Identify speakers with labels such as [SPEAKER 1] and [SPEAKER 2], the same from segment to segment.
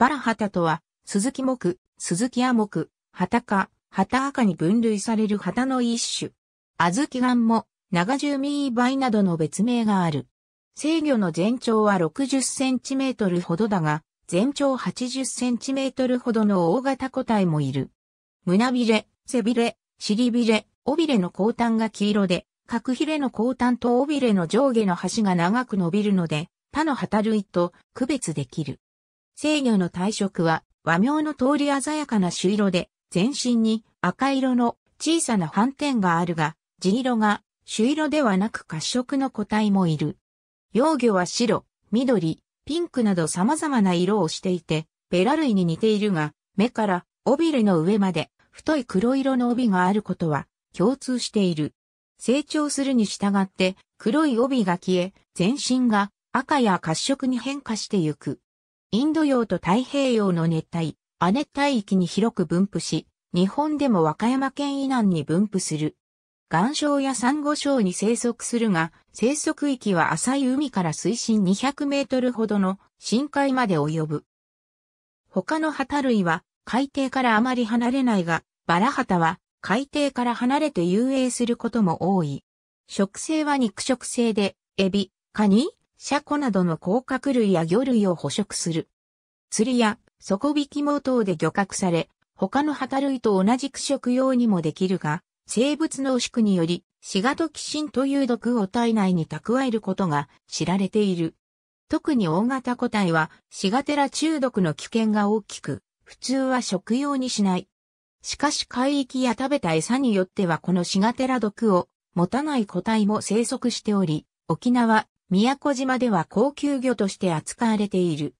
[SPEAKER 1] バラハタとは、鈴木木、鈴木亜木、ハタアカに分類されるハタの一種。アズキガンも、長十ミーバイなどの別名がある。制御の全長は60センチメートルほどだが、全長80センチメートルほどの大型個体もいる。胸びれ、背びれ、尻びれ、尾びれの後端が黄色で、角ひれの後端と尾びれの上下の端が長く伸びるので、他のハタ類と区別できる。制御の体色は和名の通り鮮やかな朱色で、全身に赤色の小さな斑点があるが、地色が朱色ではなく褐色の個体もいる。幼魚は白、緑、ピンクなど様々な色をしていて、ベラ類に似ているが、目から尾びれの上まで太い黒色の帯があることは共通している。成長するに従って黒い帯が消え、全身が赤や褐色に変化してゆく。インド洋と太平洋の熱帯、亜熱帯域に広く分布し、日本でも和歌山県以南に分布する。岩礁や珊瑚礁に生息するが、生息域は浅い海から水深200メートルほどの深海まで及ぶ。他の旗類は海底からあまり離れないが、バラ旗は海底から離れて遊泳することも多い。食性は肉食性で、エビ、カニ、シャコなどの甲殻類や魚類を捕食する。釣りや底引き網等で漁獲され、他の旗類と同じく食用にもできるが、生物濃縮により、シガトキシンという毒を体内に蓄えることが知られている。特に大型個体は、シガテラ中毒の危険が大きく、普通は食用にしない。しかし海域や食べた餌によってはこのシガテラ毒を持たない個体も生息しており、沖縄、宮古島では高級魚として扱われている。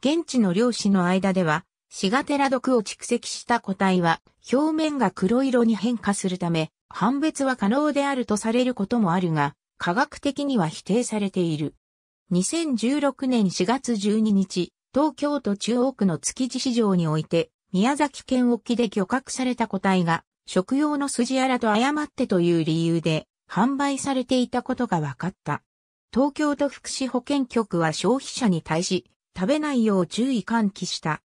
[SPEAKER 1] 現地の漁師の間では、シガテラ毒を蓄積した個体は、表面が黒色に変化するため、判別は可能であるとされることもあるが、科学的には否定されている。2016年4月12日、東京都中央区の築地市場において、宮崎県沖で漁獲された個体が、食用のスジアラと誤ってという理由で、販売されていたことが分かった。東京都福祉保健局は消費者に対し、食べないよう注意喚起した。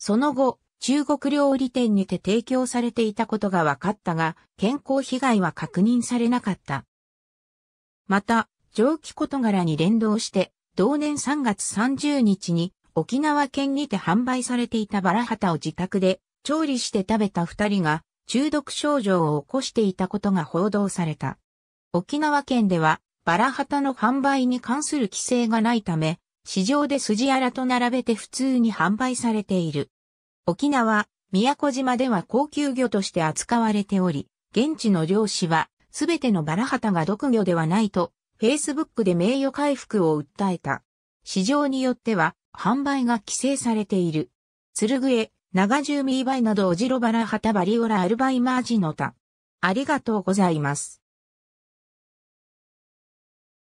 [SPEAKER 1] その後、中国料理店にて提供されていたことが分かったが、健康被害は確認されなかった。また、蒸気事柄に連動して、同年3月30日に沖縄県にて販売されていたバラハタを自宅で調理して食べた二人が中毒症状を起こしていたことが報道された。沖縄県ではバラハタの販売に関する規制がないため、市場で筋アラと並べて普通に販売されている。沖縄、宮古島では高級魚として扱われており、現地の漁師は、すべてのバラハタが毒魚ではないと、Facebook で名誉回復を訴えた。市場によっては、販売が規制されている。鶴笛、長十ミーバイなどオジロバラハタバリオラアルバイマージノタ。ありがとうございます。